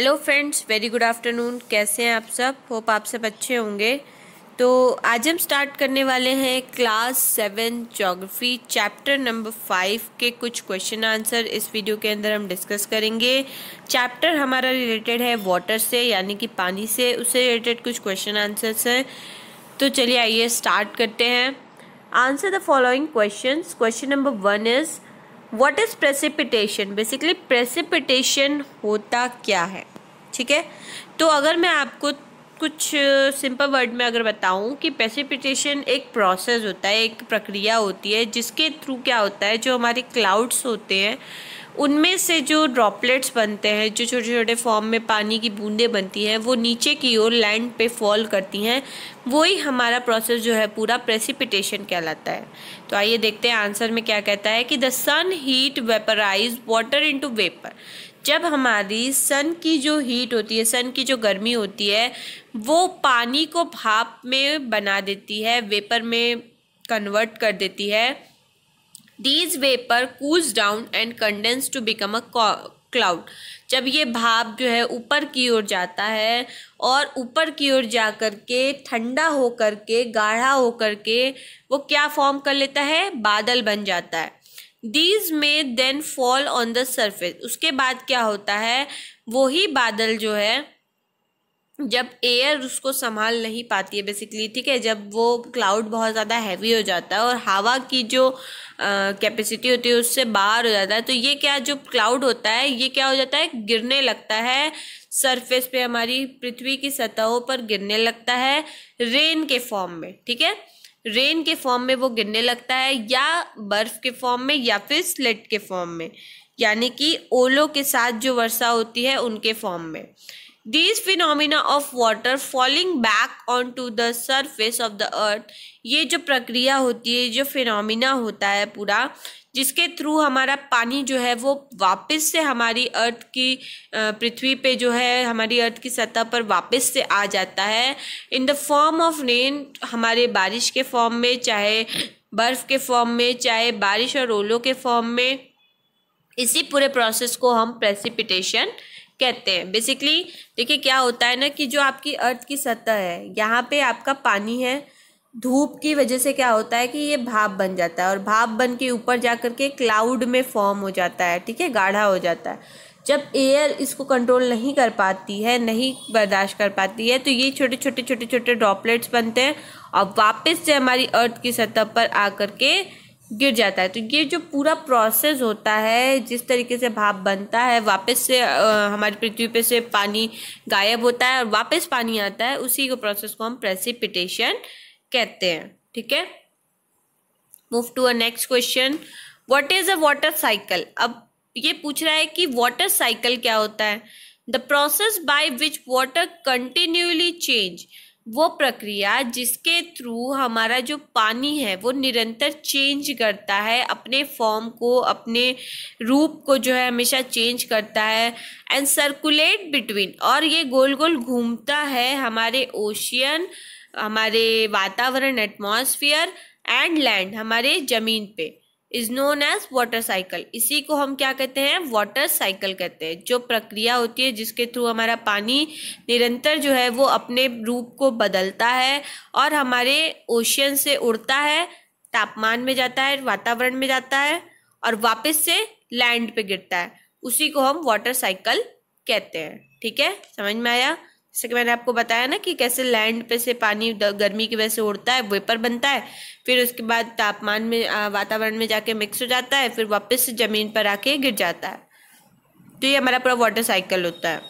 Hello friends very good afternoon कैसे हैं आप सब होप आप सब अच्छे होंगे तो आज हम स्टार्ट करने वाले हैं class seven geography chapter number five के कुछ क्वेश्चन आंसर इस वीडियो के अंदर हम डिस्कस करेंगे चैप्टर हमारा रिलेटेड है वाटर से यानी कि पानी से उससे रिलेटेड कुछ क्वेश्चन आंसर्स हैं तो चलिए आइए स्टार्ट करते हैं answer the following question question number one is what is precipitation basically precipitation होता क्या है ठीक है तो अगर मैं आपको कुछ सिंपल वर्ड में अगर बताऊं कि प्रेसिपिटेशन एक प्रोसेस होता है एक प्रक्रिया होती है जिसके थ्रू क्या होता है जो हमारे क्लाउड्स होते हैं उनमें से जो ड्रॉपलेट्स बनते हैं जो छोटे छोटे फॉर्म में पानी की बूंदें बनती हैं वो नीचे की ओर लैंड पे फॉल करती हैं वही हमारा प्रोसेस जो है पूरा प्रेसिपिटेशन कहलाता है तो आइए देखते हैं आंसर में क्या कहता है कि the sun heat vaporise water into vapour जब हमारी सन की जो हीट होती है सन की जो गर्मी होती है वो पानी को भाप में बना देती है वेपर में कन्वर्ट कर देती है these vapour cools down and condense to become a cloud जब ये भाप जो है ऊपर की ओर जाता है और ऊपर की ओर जा कर के ठंडा हो कर के गाढ़ा हो कर के वो क्या फॉर्म कर लेता है बादल बन जाता है दीज में then fall on the surface उसके बाद क्या होता है वही बादल जो है जब एयर उसको संभाल नहीं पाती है बेसिकली ठीक है जब वो क्लाउड बहुत ज़्यादा हैवी हो जाता है और हवा की जो कैपेसिटी होती है उससे बाहर हो जाता है तो ये क्या जो क्लाउड होता है ये क्या हो जाता है गिरने लगता है सरफेस पे हमारी पृथ्वी की सतहों पर गिरने लगता है रेन के फॉर्म में ठीक है रेन के फॉर्म में वो गिरने लगता है या बर्फ के फॉर्म में या फिर स्लेट के फॉर्म में यानी कि ओलों के साथ जो वर्षा होती है उनके फॉर्म में these phenomena of water falling back onto the surface of the earth ये जो प्रक्रिया होती है जो फिनोमिना होता है पूरा जिसके थ्रू हमारा पानी जो है वो वापस से हमारी अर्थ की पृथ्वी पे जो है हमारी अर्थ की सतह पर वापस से आ जाता है in the form of rain हमारे बारिश के फॉर्म में चाहे बर्फ़ के फॉर्म में चाहे बारिश और ओलों के फॉर्म में इसी पूरे प्रोसेस को हम प्रेसिपिटेशन कहते हैं बेसिकली देखिए क्या होता है ना कि जो आपकी अर्थ की सतह है यहाँ पे आपका पानी है धूप की वजह से क्या होता है कि ये भाप बन जाता है और भाप बन के ऊपर जा कर के क्लाउड में फॉर्म हो जाता है ठीक है गाढ़ा हो जाता है जब एयर इसको कंट्रोल नहीं कर पाती है नहीं बर्दाश्त कर पाती है तो ये छोटे छोटे छोटे छोटे ड्रॉपलेट्स बनते हैं और वापस से हमारी अर्थ की सतह पर आकर के गिर जाता है तो ये जो पूरा प्रोसेस होता है जिस तरीके से भाप बनता है वापस से आ, हमारी पृथ्वी पे से पानी गायब होता है और वापस पानी आता है उसी को प्रोसेस को हम प्रेसिपिटेशन कहते हैं ठीक है move to a next question what is a water cycle अब ये पूछ रहा है कि वाटर साइकिल क्या होता है the process by which water continuously change वो प्रक्रिया जिसके थ्रू हमारा जो पानी है वो निरंतर चेंज करता है अपने फॉर्म को अपने रूप को जो है हमेशा चेंज करता है एंड सर्कुलेट बिटवीन और ये गोल गोल घूमता है हमारे ओशियन हमारे वातावरण एटमॉस्फेयर एंड लैंड हमारे ज़मीन पे is known as water cycle इसी को हम क्या कहते हैं वाटर साइकिल कहते हैं जो प्रक्रिया होती है जिसके थ्रू हमारा पानी निरंतर जो है वो अपने रूप को बदलता है और हमारे ओशियन से उड़ता है तापमान में जाता है वातावरण में जाता है और वापस से लैंड पे गिरता है उसी को हम वाटर साइकिल कहते हैं ठीक है समझ में आया जैसे कि मैंने आपको बताया ना कि कैसे लैंड पे से पानी गर्मी की वजह से उड़ता है वेपर बनता है फिर उसके बाद तापमान में वातावरण में जाके मिक्स हो जाता है फिर वापस ज़मीन पर आके गिर जाता है तो ये हमारा पूरा वाटर साइकिल होता है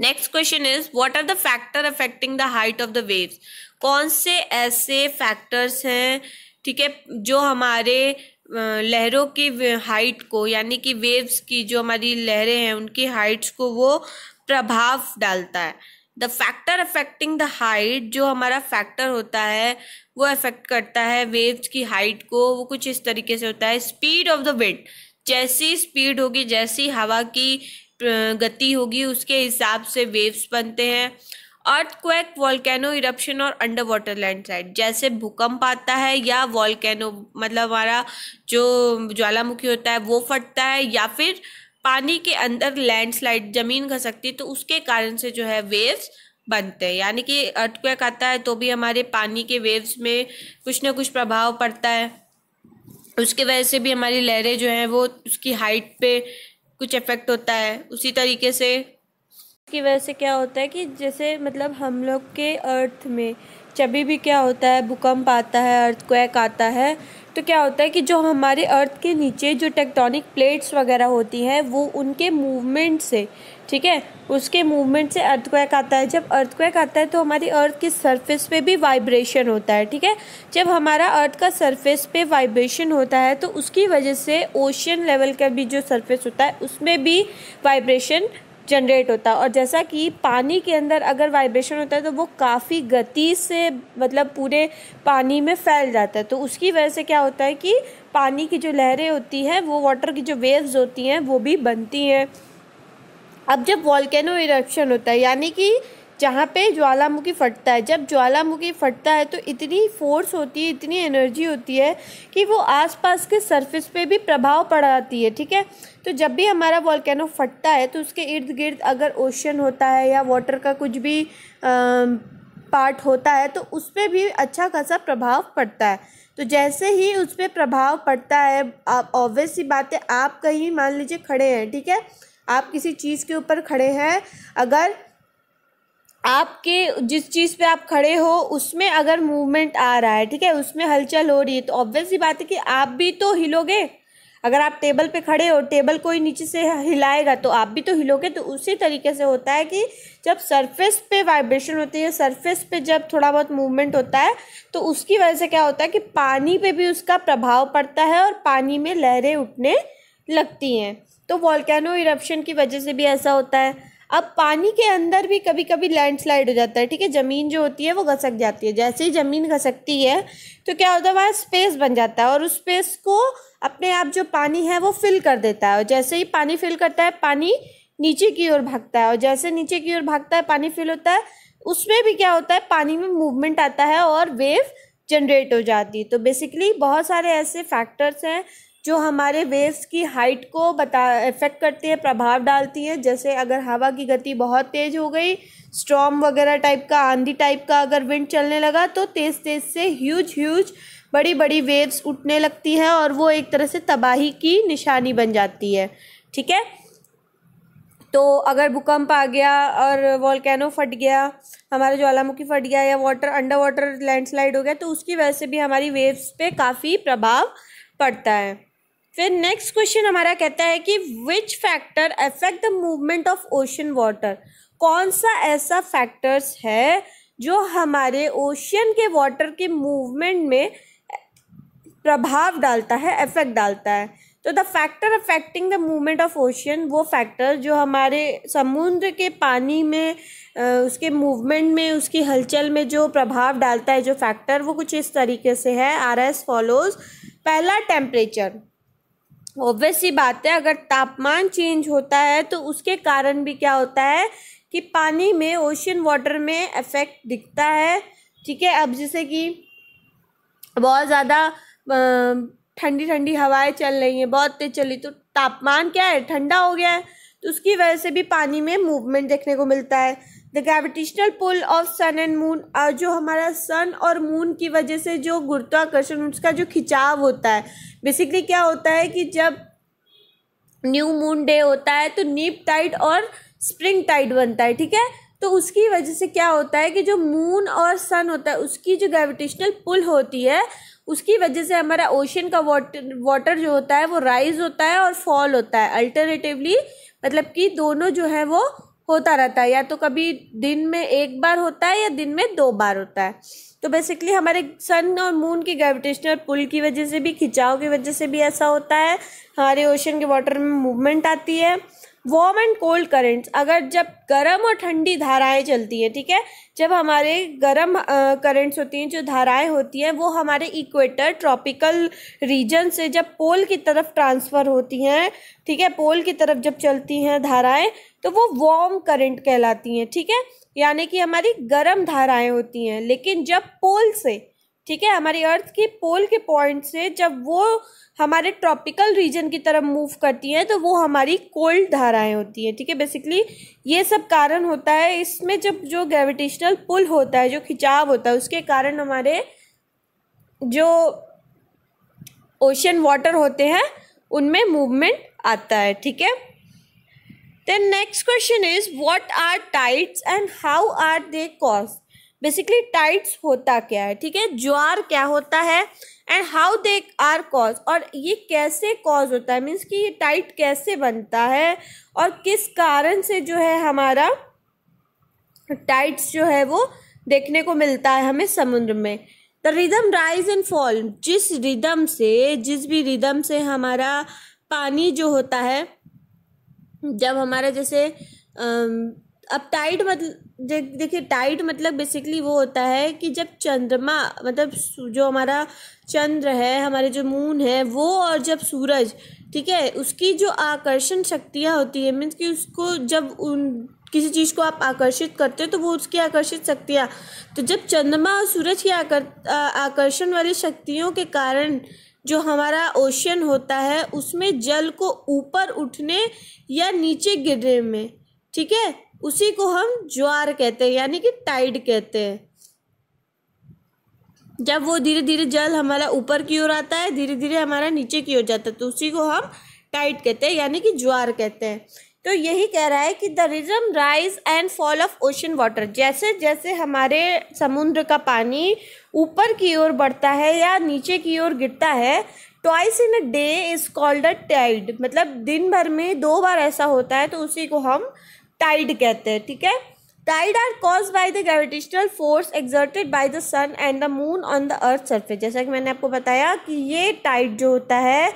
next question is what are the factor affecting the height of the waves कौन से ऐसे फैक्टर्स हैं ठीक है जो हमारे लहरों की हाइट को यानी कि वेव्स की जो हमारी लहरें हैं उनकी हाइट्स को वो प्रभाव डालता है the factor affecting the height जो हमारा फैक्टर होता है वो अफेक्ट करता है वेव्स की हाइट को वो कुछ इस तरीके से होता है स्पीड ऑफ द विंड जैसी स्पीड होगी जैसी हवा की गति होगी उसके हिसाब से वेव्स बनते हैं अर्थक्वेक वॉल्केनो इरप्शन और अंडर वाटर लैंडस्लाइड जैसे भूकंप आता है या वॉल्केनो मतलब हमारा जो ज्वालामुखी होता है वो फटता है या फिर पानी के अंदर लैंडस्लाइड जमीन सकती है तो उसके कारण से जो है वेव्स बनते हैं यानी कि अर्थक्वेक आता है तो भी हमारे पानी के वेव्स में कुछ ना कुछ प्रभाव पड़ता है उसके वजह से भी हमारी लहरें जो हैं वो उसकी हाइट पे कुछ इफेक्ट होता है उसी तरीके से उसकी वजह से क्या होता है कि जैसे मतलब हम लोग के अर्थ में जब भी क्या होता है भूकंप आता है अर्थक्वेक आता है तो क्या होता है कि जो हमारे अर्थ के नीचे जो टेक्टोनिक प्लेट्स वगैरह होती हैं वो उनके मूवमेंट से ठीक है उसके मूवमेंट से अर्थक्वैक आता है जब अर्थक्वैक आता है तो हमारी अर्थ की सरफेस पे भी वाइब्रेशन होता है ठीक है जब हमारा अर्थ का सरफेस पे वाइब्रेशन होता है तो उसकी वजह से ओशियन लेवल का भी जो सरफेस होता है उसमें भी वाइब्रेशन जनरेट होता है और जैसा कि पानी के अंदर अगर वाइब्रेशन होता है तो वो काफ़ी गति से मतलब पूरे पानी में फैल जाता है तो उसकी वजह से क्या होता है कि पानी की जो लहरें होती हैं वो वाटर की जो वेव्स होती हैं वो भी बनती हैं अब जब वॉल्केनो इरप्शन होता है यानी कि जहाँ पे ज्वालामुखी फटता है जब ज्वालामुखी फटता है तो इतनी फोर्स होती है इतनी एनर्जी होती है कि वो आसपास के सरफेस पे भी प्रभाव पड़ाती है ठीक है तो जब भी हमारा वॉलकैनो फटता है तो उसके इर्द गिर्द अगर ओशन होता है या वाटर का कुछ भी आ, पार्ट होता है तो उस पर भी अच्छा खासा प्रभाव पड़ता है तो जैसे ही उस पर प्रभाव पड़ता है आप ऑब्वियस सी बात है आप कहीं मान लीजिए खड़े हैं ठीक है आप किसी चीज़ के ऊपर खड़े हैं अगर आपके जिस चीज़ पे आप खड़े हो उसमें अगर मूवमेंट आ रहा है ठीक है उसमें हलचल हो रही है तो ऑब्वियस ही बात है कि आप भी तो हिलोगे अगर आप टेबल पे खड़े हो टेबल कोई नीचे से हिलाएगा तो आप भी तो हिलोगे तो उसी तरीके से होता है कि जब सरफेस पे वाइब्रेशन होती है सरफेस पे जब थोड़ा बहुत मूवमेंट होता है तो उसकी वजह से क्या होता है कि पानी पे भी उसका प्रभाव पड़ता है और पानी में लहरें उठने लगती हैं तो वॉल्कैनो इरप्शन की वजह से भी ऐसा होता है अब पानी के अंदर भी कभी कभी लैंडस्लाइड हो जाता है ठीक है ज़मीन जो होती है वो घसक जाती है जैसे ही ज़मीन घसकती है तो क्या होता है वहाँ स्पेस बन जाता है और उस स्पेस को अपने आप जो पानी है वो फिल कर देता है और जैसे ही पानी फिल करता है पानी नीचे की ओर भागता है और जैसे नीचे की ओर भागता है पानी फिल होता है उसमें भी क्या होता है पानी में मूवमेंट आता है और वेव जनरेट हो जाती है तो बेसिकली बहुत सारे ऐसे फैक्टर्स हैं जो हमारे वेव्स की हाइट को बता इफ़ेक्ट करती है प्रभाव डालती है जैसे अगर हवा की गति बहुत तेज़ हो गई स्ट्रॉम वगैरह टाइप का आंधी टाइप का अगर विंड चलने लगा तो तेज़ तेज़ से ह्यूज ह्यूज बड़ी बड़ी वेव्स उठने लगती हैं और वो एक तरह से तबाही की निशानी बन जाती है ठीक है तो अगर भूकंप आ गया और वॉलकैनो फट गया हमारा ज्वालामुखी फट गया या वाटर अंडर वाटर लैंडस्लाइड हो गया तो उसकी वजह से भी हमारी वेव्स पे काफ़ी प्रभाव पड़ता है फिर नेक्स्ट क्वेश्चन हमारा कहता है कि which factor affect the movement of ocean water कौन सा ऐसा फैक्टर्स है जो हमारे ओशन के वाटर के मूवमेंट में प्रभाव डालता है इफेक्ट डालता है तो the factor affecting the movement of ocean वो फैक्टर जो हमारे समुद्र के पानी में उसके मूवमेंट में उसकी हलचल में जो प्रभाव डालता है जो फैक्टर वो कुछ इस तरीके से है आर एस फॉलोज पहला टेम्परेचर ऑब्वियस ही बात है अगर तापमान चेंज होता है तो उसके कारण भी क्या होता है कि पानी में ओशन वाटर में इफेक्ट दिखता है ठीक है अब जैसे कि बहुत ज़्यादा ठंडी ठंडी हवाएं चल रही हैं बहुत तेज चली तो तापमान क्या है ठंडा हो गया है तो उसकी वजह से भी पानी में मूवमेंट देखने को मिलता है the gravitational pull of sun and moon जो हमारा सन और मून की वजह से जो गुरुत्वाकर्षण उसका जो खिंचाव होता है बेसिकली क्या होता है कि जब न्यू मून डे होता है तो नीप टाइड और स्प्रिंग टाइड बनता है ठीक है तो उसकी वजह से क्या होता है कि जो मून और सन होता है उसकी जो ग्रेविटेशनल पुल होती है उसकी वजह से हमारा ओशन का वाटर वाटर जो होता है वो राइज होता है और फॉल होता है अल्टरनेटिवली मतलब कि दोनों जो है वो होता रहता है या तो कभी दिन में एक बार होता है या दिन में दो बार होता है तो बेसिकली हमारे सन और मून के ग्रेविटेशनल पुल की वजह से भी खिंचाव की वजह से भी ऐसा होता है हमारे ओशन के वाटर में मूवमेंट आती है वार्म एंड कोल्ड करंट्स अगर जब गर्म और ठंडी धाराएं चलती हैं ठीक है जब हमारे गर्म करंट्स होती हैं जो धाराएं होती हैं वो हमारे इक्वेटर ट्रॉपिकल रीजन से जब पोल की तरफ ट्रांसफ़र होती हैं ठीक है पोल की तरफ जब चलती हैं धाराएं तो वो वार्म करंट कहलाती हैं ठीक है यानी कि हमारी गर्म धाराएँ होती हैं लेकिन जब पोल से ठीक है हमारी अर्थ की पोल के पॉइंट से जब वो हमारे ट्रॉपिकल रीजन की तरफ मूव करती हैं तो वो हमारी कोल्ड धाराएं होती हैं ठीक है बेसिकली ये सब कारण होता है इसमें जब जो ग्रेविटेशनल पुल होता है जो खिंचाव होता है उसके कारण हमारे जो ओशन वाटर होते हैं उनमें मूवमेंट आता है ठीक है then next question is what are tides and how are they cause basically tides होता क्या है ठीक है ज्वार क्या होता है and how they are cause और ये कैसे कॉज होता है मीन्स कि ये टाइट कैसे बनता है और किस कारण से जो है हमारा टाइट्स जो है वो देखने को मिलता है हमें समुद्र में the rhythm rise and fall जिस रिदम से जिस भी रिदम से हमारा पानी जो होता है जब हमारा जैसे अब टाइट मतलब देखिए टाइट मतलब बेसिकली वो होता है कि जब चंद्रमा मतलब जो हमारा चंद्र है हमारे जो मून है वो और जब सूरज ठीक है उसकी जो आकर्षण शक्तियाँ होती है मीन्स कि उसको जब उन किसी चीज़ को आप आकर्षित करते हो तो वो उसकी आकर्षित शक्तियाँ तो जब चंद्रमा और सूरज की आकर आकर्षण वाली शक्तियों के कारण जो हमारा ओशन होता है उसमें जल को ऊपर उठने या नीचे गिरने में ठीक है उसी को हम ज्वार कहते हैं यानी कि टाइड कहते हैं जब वो धीरे धीरे जल हमारा ऊपर की ओर आता है धीरे धीरे हमारा नीचे की ओर जाता है तो उसी को हम टाइड कहते हैं यानी कि ज्वार कहते हैं तो यही कह रहा है कि the rhythm rise and fall of ocean water जैसे जैसे हमारे समुद्र का पानी ऊपर की ओर बढ़ता है या नीचे की ओर गिरता है twice in a day is called a tide मतलब दिन भर में दो बार ऐसा होता है तो उसी को हम टाइड कहते हैं ठीक है tide are cause by the gravitational force exerted by the sun and the moon on the earth surface जैसा कि मैंने आपको बताया कि ये टाइड जो होता है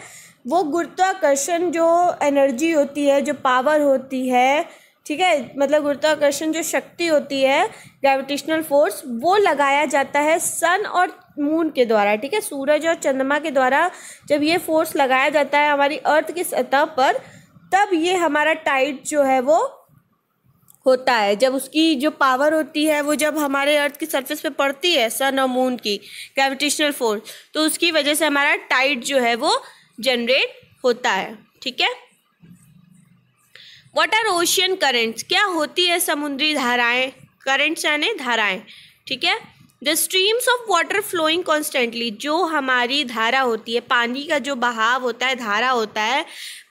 वो गुरुत्वाकर्षण जो एनर्जी होती है जो पावर होती है ठीक है मतलब गुरुत्वाकर्षण जो शक्ति होती है ग्रेविटेशनल फोर्स वो लगाया जाता है सन और मून के द्वारा ठीक है सूरज और चंद्रमा के द्वारा जब ये फोर्स लगाया जाता है हमारी अर्थ की सतह पर तब ये हमारा टाइट जो है वो होता है जब उसकी जो पावर होती है वो जब हमारे अर्थ की सरफेस पे पड़ती है सन और मून की ग्रेविटेशनल फोर्स तो उसकी वजह से हमारा टाइट जो है वो जनरेट होता है ठीक है वॉट आर ओशियन करेंट्स क्या होती है समुद्री धाराएं करेंट्स यानी धाराएं ठीक है the streams of water flowing constantly जो हमारी धारा होती है पानी का जो बहाव होता है धारा होता है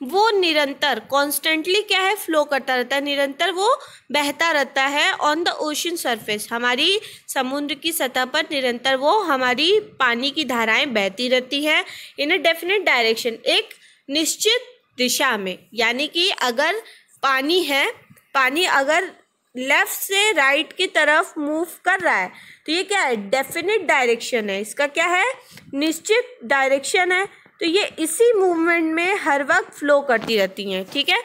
वो निरंतर कॉन्स्टेंटली क्या है फ्लो करता रहता है निरंतर वो बहता रहता है ऑन द ओशन सरफेस हमारी समुद्र की सतह पर निरंतर वो हमारी पानी की धाराएं बहती रहती है इन अ डेफिनेट डायरेक्शन एक निश्चित दिशा में यानी कि अगर पानी है पानी अगर लेफ्ट से राइट की तरफ मूव कर रहा है तो ये क्या है डेफिनेट डायरेक्शन है इसका क्या है निश्चित डायरेक्शन है तो ये इसी मूवमेंट में हर वक्त फ्लो करती रहती हैं ठीक है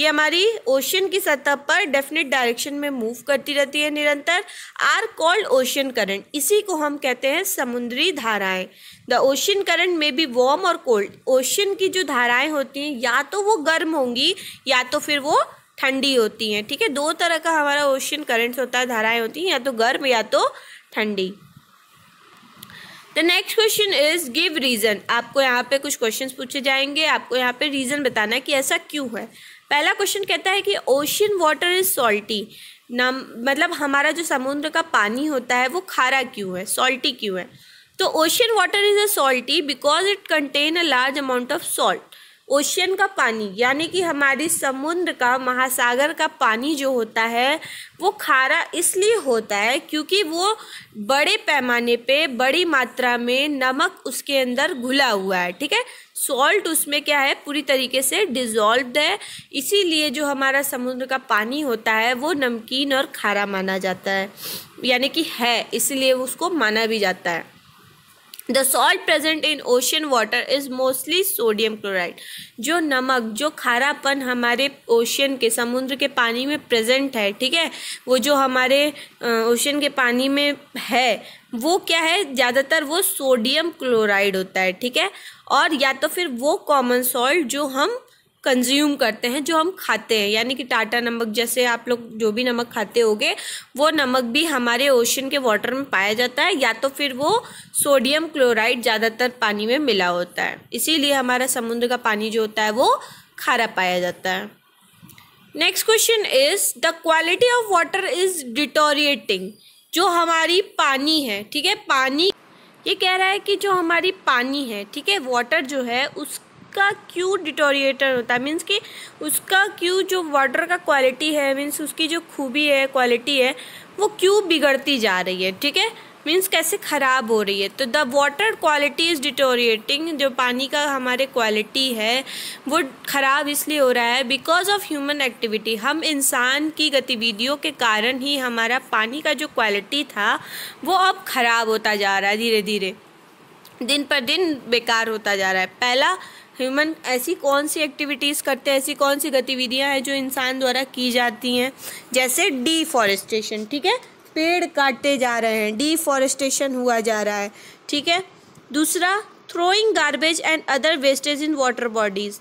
ये हमारी ओशन की सतह पर डेफिनेट डायरेक्शन में मूव करती रहती है निरंतर आर कॉल्ड ओशन करंट इसी को हम कहते हैं समुद्री धाराएं द ओशन करंट में भी वार्म और कोल्ड ओशन की जो धाराएं होती हैं या तो वो गर्म होंगी या तो फिर वो ठंडी होती हैं ठीक है थीके? दो तरह का हमारा ओशन करंट्स होता है धाराएं होती हैं या तो गर्म या तो ठंडी the next question is give reason आपको यहाँ पे कुछ क्वेश्चंस पूछे जाएंगे आपको यहाँ पे रीज़न बताना है कि ऐसा क्यों है पहला क्वेश्चन कहता है कि ओशियन वाटर इज सॉल्टी नम मतलब हमारा जो समुद्र का पानी होता है वो खारा क्यों है सॉल्टी क्यों है तो ocean water is a salty because it contain a large amount of salt ocean का पानी यानी कि हमारी समुद्र का महासागर का पानी जो होता है वो खारा इसलिए होता है क्योंकि वो बड़े पैमाने पे बड़ी मात्रा में नमक उसके अंदर घुला हुआ है ठीक है सॉल्ट उसमें क्या है पूरी तरीके से डिजॉल्व है इसीलिए जो हमारा समुद्र का पानी होता है वो नमकीन और खारा माना जाता है यानी कि है इसलिए उसको माना भी जाता है the salt present in ocean water is mostly sodium chloride जो नमक जो खारापन हमारे ओशन के समुद्र के पानी में प्रेजेंट है ठीक है वो जो हमारे ओशन के पानी में है वो क्या है ज़्यादातर वो सोडियम क्लोराइड होता है ठीक है और या तो फिर वो कॉमन सॉल्ट जो हम कंज्यूम करते हैं जो हम खाते हैं यानी कि टाटा नमक जैसे आप लोग जो भी नमक खाते होंगे वो नमक भी हमारे ओशन के वाटर में पाया जाता है या तो फिर वो सोडियम क्लोराइड ज़्यादातर पानी में मिला होता है इसीलिए हमारा समुद्र का पानी जो होता है वो खारा पाया जाता है next question is the quality of water is deteriorating जो हमारी पानी है ठीक है पानी ये कह रहा है कि जो हमारी पानी है ठीक है वाटर जो है उस उसका क्यू डिटोरिएटर होता है मीन्स कि उसका क्यू जो वाटर का क्वालिटी है मीन्स उसकी जो खूबी है क्वालिटी है वो क्यू बिगड़ती जा रही है ठीक है मीन्स कैसे ख़राब हो रही है तो the water quality is deteriorating जो पानी का हमारे क्वालिटी है वो ख़राब इसलिए हो रहा है बिकॉज ऑफ ह्यूमन एक्टिविटी हम इंसान की गतिविधियों के कारण ही हमारा पानी का जो क्वालिटी था वो अब ख़राब होता जा रहा है धीरे धीरे दिन पर दिन बेकार होता जा रहा है पहला ह्यूमन ऐसी कौन सी एक्टिविटीज़ करते हैं ऐसी कौन सी गतिविधियां हैं जो इंसान द्वारा की जाती हैं जैसे डिफॉरेस्टेशन ठीक है पेड़ काटे जा रहे हैं डिफॉरेस्टेशन हुआ जा रहा है ठीक है दूसरा throwing garbage and other wastage in water bodies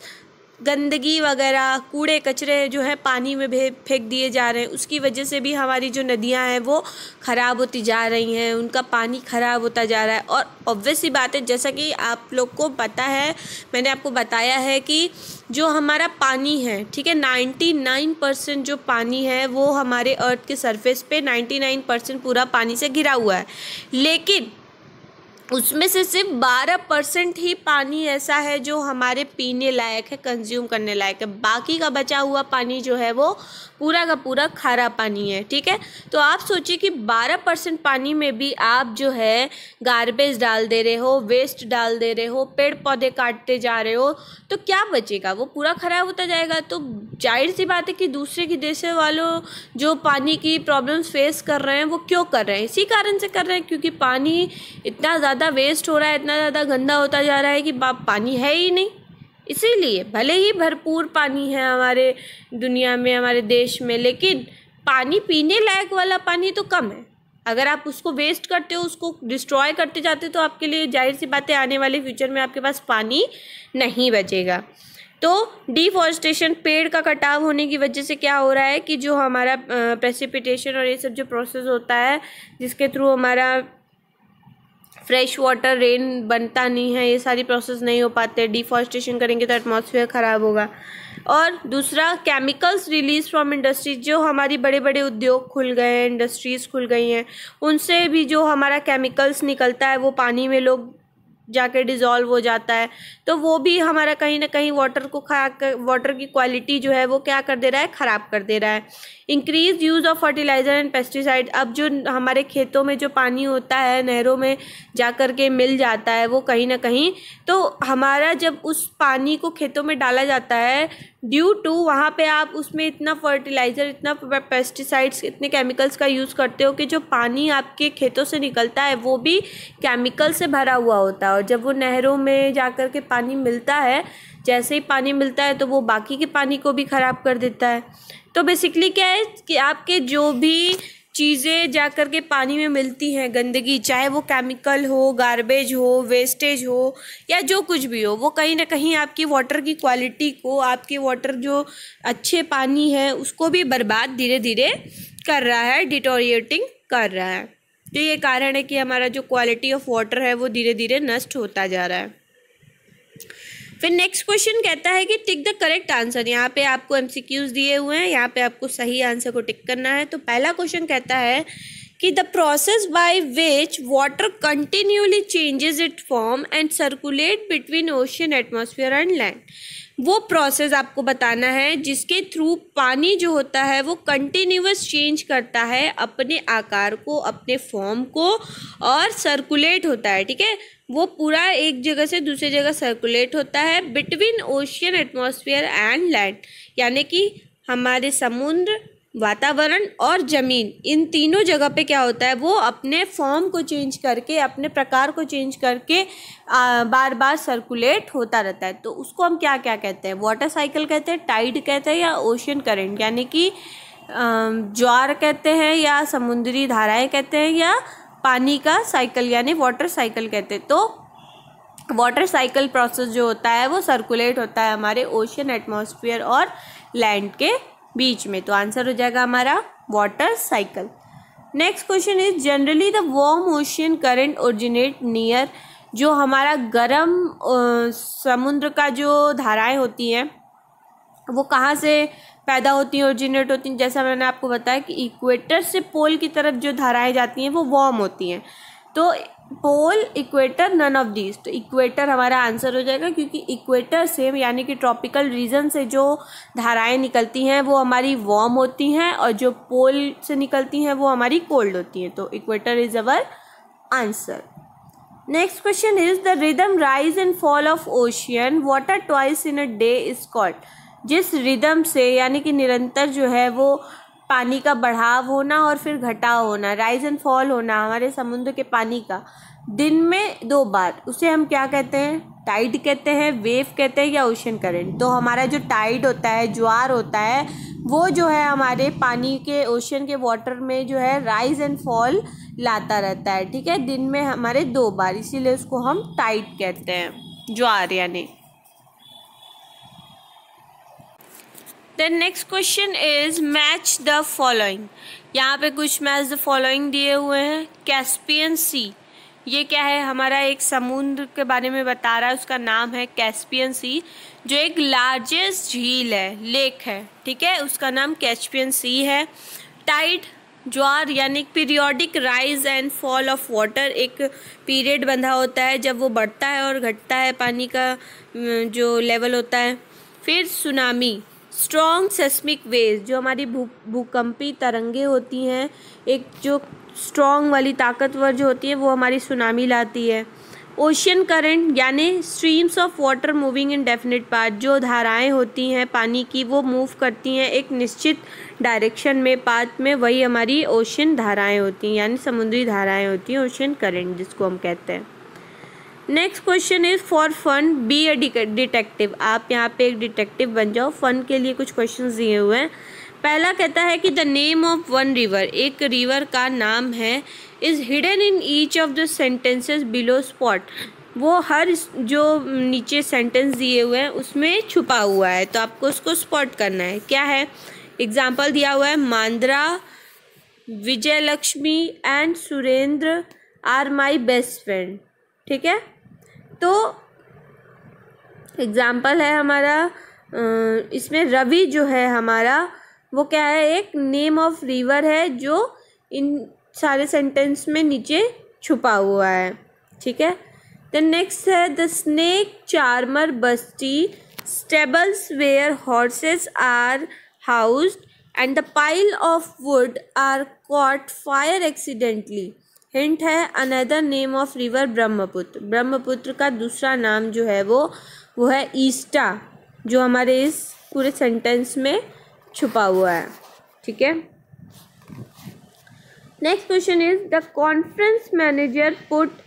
गंदगी वगैरह कूड़े कचरे जो है पानी में भे फेंक दिए जा रहे हैं उसकी वजह से भी हमारी जो नदियां हैं वो ख़राब होती जा रही हैं उनका पानी ख़राब होता जा रहा है और ऑब्वियस ही बात है जैसा कि आप लोग को पता है मैंने आपको बताया है कि जो हमारा पानी है ठीक है नाइन्टी नाइन परसेंट जो पानी है वो हमारे अर्थ के सरफेस पे नाइन्टी नाइन परसेंट पूरा पानी से घिरा हुआ है लेकिन उसमें से सिर्फ बारह परसेंट ही पानी ऐसा है जो हमारे पीने लायक है कंज्यूम करने लायक है बाकी का बचा हुआ पानी जो है वो पूरा का पूरा खारा पानी है ठीक है तो आप सोचिए कि 12 परसेंट पानी में भी आप जो है गार्बेज डाल दे रहे हो वेस्ट डाल दे रहे हो पेड़ पौधे काटते जा रहे हो तो क्या बचेगा वो पूरा खराब होता जाएगा तो जाहिर सी बात है कि दूसरे की देशों वालों जो पानी की प्रॉब्लम फेस कर रहे हैं वो क्यों कर रहे हैं इसी कारण से कर रहे हैं क्योंकि पानी इतना ज़्यादा वेस्ट हो रहा है इतना ज़्यादा गंदा होता जा रहा है कि पानी है ही नहीं इसीलिए भले ही भरपूर पानी है हमारे दुनिया में हमारे देश में लेकिन पानी पीने लायक वाला पानी तो कम है अगर आप उसको वेस्ट करते हो उसको डिस्ट्रॉय करते जाते हो तो आपके लिए जाहिर सी बातें आने वाले फ्यूचर में आपके पास पानी नहीं बचेगा तो डिफॉरेस्टेशन पेड़ का कटाव होने की वजह से क्या हो रहा है कि जो हमारा प्रेसिपिटेशन और ये सब जो प्रोसेस होता है जिसके थ्रू हमारा फ्रेश वाटर रेन बनता नहीं है ये सारी प्रोसेस नहीं हो पाते डिफॉरेस्टेशन करेंगे तो एटमॉस्फेयर ख़राब होगा और दूसरा केमिकल्स रिलीज़ फ्रॉम इंडस्ट्रीज जो हमारी बड़े बड़े उद्योग खुल गए हैं इंडस्ट्रीज़ खुल गई हैं उनसे भी जो हमारा केमिकल्स निकलता है वो पानी में लोग जाके डिज़ोल्व हो जाता है तो वो भी हमारा कहीं ना कहीं वाटर को खा कर वाटर की क्वालिटी जो है वो क्या कर दे रहा है ख़राब कर दे रहा है increase use of fertiliser and pesticide अब जो हमारे खेतों में जो पानी होता है नहरों में जा कर के मिल जाता है वो कहीं ना कहीं तो हमारा जब उस पानी को खेतों में डाला जाता है ड्यू टू वहाँ पे आप उसमें इतना फर्टिलाइज़र इतना पेस्टिसाइड्स इतने केमिकल्स का यूज़ करते हो कि जो पानी आपके खेतों से निकलता है वो भी केमिकल से भरा हुआ होता है और जब वो नहरों में जा कर के पानी मिलता है जैसे ही पानी मिलता है तो वो बाकी के पानी को भी ख़राब कर देता है तो बेसिकली क्या है कि आपके जो भी चीज़ें जा कर के पानी में मिलती हैं गंदगी चाहे वो केमिकल हो गारबेज हो वेस्टेज हो या जो कुछ भी हो वो कहीं ना कहीं आपकी वाटर की क्वालिटी को आपके वाटर जो अच्छे पानी है उसको भी बर्बाद धीरे धीरे कर रहा है डिटोरिएटिंग कर रहा है तो ये कारण है कि हमारा जो क्वालिटी ऑफ वाटर है वो धीरे धीरे नष्ट होता जा रहा है फिर नेक्स्ट क्वेश्चन कहता है कि टिक द करेक्ट आंसर यहाँ पे आपको एम दिए हुए हैं यहाँ पे आपको सही आंसर को टिक करना है तो पहला क्वेश्चन कहता है कि the process by which water continuously changes it form and circulate between ocean atmosphere and land वो प्रोसेस आपको बताना है जिसके थ्रू पानी जो होता है वो कंटिन्यूस चेंज करता है अपने आकार को अपने फॉर्म को और सर्कुलेट होता है ठीक है वो पूरा एक जगह से दूसरी जगह सर्कुलेट होता है between ocean atmosphere and land यानी कि हमारे समुद्र वातावरण और ज़मीन इन तीनों जगह पे क्या होता है वो अपने फॉर्म को चेंज करके अपने प्रकार को चेंज करके आ, बार बार सर्कुलेट होता रहता है तो उसको हम क्या क्या कहते हैं वाटर साइकिल कहते हैं टाइड कहते हैं या ओशियन करेंट यानी कि ज्वार कहते हैं या समुद्री धाराएं कहते हैं या पानी का साइकिल यानी वाटर साइकिल कहते हैं तो वाटर साइकिल प्रोसेस जो होता है वो सर्कुलेट होता है हमारे ओशियन एटमोसफियर और लैंड के बीच में तो आंसर हो जाएगा हमारा water cycle next question is generally the warm ocean current originate near जो हमारा गर्म समुद्र का जो धाराएं होती हैं वो कहाँ से पैदा होती हैं ओरिजिनेट होती हैं जैसा मैंने आपको बताया कि इक्वेटर से पोल की तरफ जो धाराएं जाती हैं वो वॉर्म होती हैं तो pole equator none of these तो इक्वेटर हमारा आंसर हो जाएगा क्योंकि इक्वेटर से यानी कि ट्रॉपिकल रीजन से जो धाराएं निकलती हैं वो हमारी वार्म होती हैं और जो पोल से निकलती हैं वो हमारी कोल्ड होती हैं तो equator is our answer next question is the rhythm rise and fall of ocean water twice in a day is called जिस रिदम से यानी कि निरंतर जो है वो पानी का बढ़ाव होना और फिर घटाव होना राइज एंड फॉल होना हमारे समुद्र के पानी का दिन में दो बार उसे हम क्या कहते हैं टाइड कहते हैं वेव कहते हैं या ओशन करंट तो हमारा जो टाइड होता है ज्वार होता है वो जो है हमारे पानी के ओशन के वाटर में जो है राइज एंड फॉल लाता रहता है ठीक है दिन में हमारे दो बार इसीलिए उसको हम टाइट कहते हैं ज्वार यानी then next question is match the following यहाँ पे कुछ मैच द फॉलोइंग दिए हुए हैं कैस्पियन सी ये क्या है हमारा एक समुद्र के बारे में बता रहा है उसका नाम है कैस्पियन सी जो एक लार्जेस्ट झील है लेक है ठीक है उसका नाम कैस्पियन सी है टाइड ज्वार यानी periodic rise and fall of water एक पीरियड बंधा होता है जब वो बढ़ता है और घटता है पानी का जो लेवल होता है फिर सुनामी स्ट्रॉन्ग सेस्मिक वेव जो हमारी भू भूकंपी तरंगे होती हैं एक जो स्ट्रॉन्ग वाली ताकतवर जो होती है वो हमारी सुनामी लाती है ओशियन करंट यानी streams of water moving in definite part जो धाराएं होती हैं पानी की वो मूव करती हैं एक निश्चित डायरेक्शन में पाथ में वही हमारी ओशियन धाराएं होती हैं यानी समुद्री धाराएं होती हैं ओशियन करंट जिसको हम कहते हैं next question is for fun be a detective आप यहाँ पे एक डिटेक्टिव बन जाओ फन के लिए कुछ क्वेश्चन दिए हुए हैं पहला कहता है कि the name of one river एक रिवर का नाम है is hidden in each of the sentences below spot वो हर जो नीचे सेंटेंस दिए हुए हैं उसमें छुपा हुआ है तो आपको उसको स्पॉट करना है क्या है एग्जाम्पल दिया हुआ है Mandra Vijay Lakshmi and Surendra are my best friend ठीक है तो एग्ज़ाम्पल है हमारा इसमें रवि जो है हमारा वो क्या है एक नेम ऑफ रिवर है जो इन सारे सेंटेंस में नीचे छुपा हुआ है ठीक है द नेक्स्ट है द स्नेक चार्मर बस्ती stables where horses are housed and the pile of wood are caught fire accidentally hint है another name of river Brahmaputra Brahmaputra का दूसरा नाम जो है वो वो है ईस्टा जो हमारे इस पूरे सेंटेंस में छुपा हुआ है ठीक है next question is the conference manager put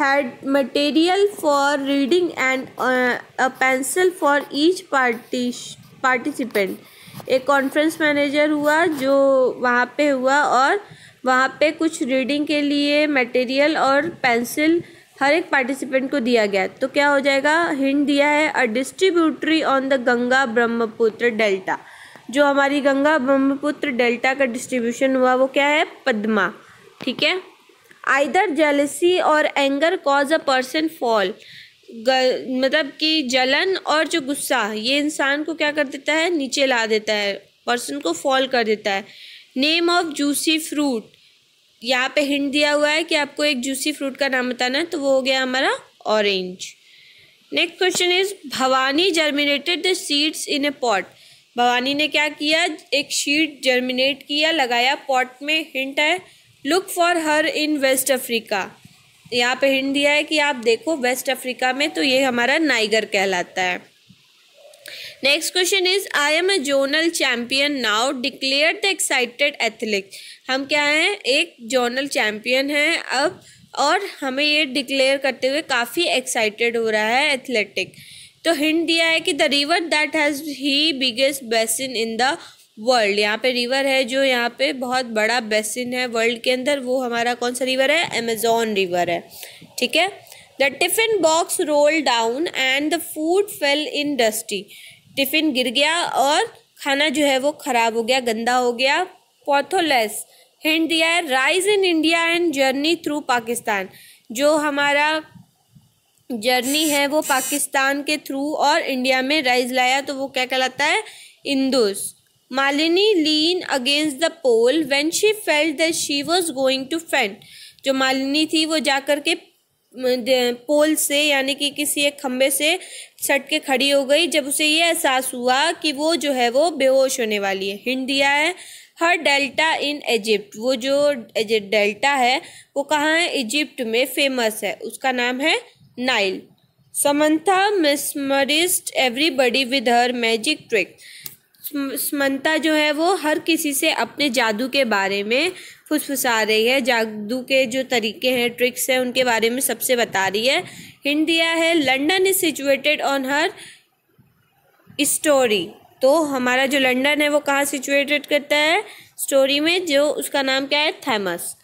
had material for reading and a pencil for each party participant एक कॉन्फ्रेंस मैनेजर हुआ जो वहाँ पे हुआ और वहाँ पे कुछ रीडिंग के लिए मटेरियल और पेंसिल हर एक पार्टिसिपेंट को दिया गया तो क्या हो जाएगा हिंट दिया है a distributary on the Ganga Brahmaputra delta जो हमारी गंगा ब्रह्मपुत्र डेल्टा का डिस्ट्रीब्यूशन हुआ वो क्या है पद्मा ठीक है either jealousy or anger cause a person fall मतलब कि जलन और जो गुस्सा ये इंसान को क्या कर देता है नीचे ला देता है पर्सन को फॉल कर देता है नेम ऑफ जूसी फ्रूट यहाँ पे हिंट दिया हुआ है कि आपको एक जूसी फ्रूट का नाम बताना है तो वो हो गया हमारा orange next question is Bhavani germinated the seeds in a pot Bhavani ने क्या किया एक शीट जर्मिनेट किया लगाया पॉट में हिंट है look for her in West Africa यहाँ पे हिंट दिया है कि आप देखो वेस्ट अफ्रीका में तो ये हमारा नाइगर कहलाता है next question is I am a zonal champion now declare the excited athlete हम क्या हैं एक जोनल चैम्पियन हैं अब और हमें ये डिक्लेयर करते हुए काफ़ी एक्साइटेड हो रहा है एथलेटिक तो हिंट दिया है कि the river that has he biggest basin in the world यहाँ पे रिवर है जो यहाँ पे बहुत बड़ा बेसिन है वर्ल्ड के अंदर वो हमारा कौन सा रिवर है अमेजोन रिवर है ठीक है the tiffin box roll down and the food fell in dusty tiffin गिर गया और खाना जो है वो ख़राब हो गया गंदा हो गया पॉथोलेस हिंट दिया है rise in India and journey through Pakistan जो हमारा जर्नी है वो पाकिस्तान के थ्रू और इंडिया में राइज लाया तो वो क्या कहलाता है Indus Malini lean against the pole when she felt that she was going to faint जो मालिनी थी वो जा कर के पोल से यानी कि किसी एक खम्भे से सट के खड़ी हो गई जब उसे ये एहसास हुआ कि वो जो है वो बेहोश होने वाली है हिंट दिया है हर डेल्टा इन इजिप्ट वो जो डेल्टा है वो कहाँ है इजिप्ट में फेमस है उसका नाम है Nile Samantha mesmerised everybody with her magic trick Samantha जो है वो हर किसी से अपने जादू के बारे में फुसफुसा रही है जादू के जो तरीके हैं ट्रिक्स हैं उनके बारे में सबसे बता रही है हिंट दिया है London is situated on her story तो हमारा जो लंडन है वो कहाँ सिचुएटेड करता है स्टोरी में जो उसका नाम क्या है थैमस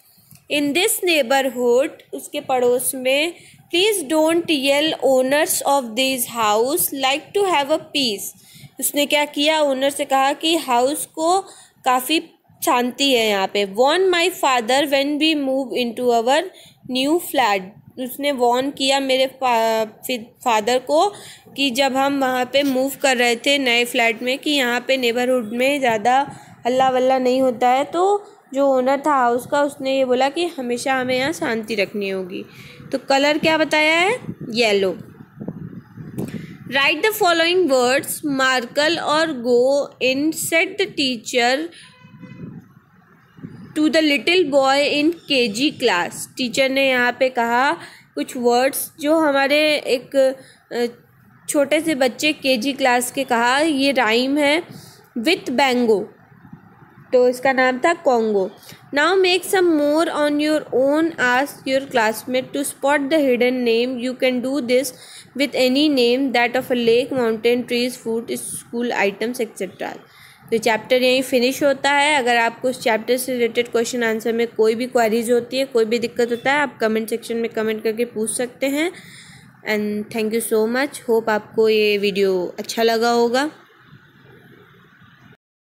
इन दिस नेबरहुड उसके पड़ोस में please don't yell owners of this house like to have a peace उसने क्या किया ओनर से कहा कि हाउस को काफ़ी शांति है यहाँ पे warn my father when we move into our new flat उसने वॉन किया मेरे फा, फादर को कि जब हम वहाँ पे मूव कर रहे थे नए फ्लैट में कि यहाँ पे नेबरहुड में ज़्यादा हल्ला वल्ला नहीं होता है तो जो ओनर था हाउस का उसने ये बोला कि हमेशा हमें यहाँ शांति रखनी होगी तो कलर क्या बताया है yellow write the following words मार्कल और go in set the teacher to the little boy in K G class teacher ने यहाँ पे कहा कुछ वर्ड्स जो हमारे एक छोटे से बच्चे के जी क्लास के कहा ये राइम है विथ बैंगो तो इसका नाम था Congo now make some more on your own ask your classmate to spot the hidden name you can do this with any name that of a lake mountain trees food school items etcetera तो chapter यहीं finish होता है अगर आपको उस chapter से related question answer में कोई भी क्वारीज होती है कोई भी दिक्कत होता है आप कमेंट सेक्शन में कमेंट करके पूछ सकते हैं and thank you so much hope आपको ये वीडियो अच्छा लगा होगा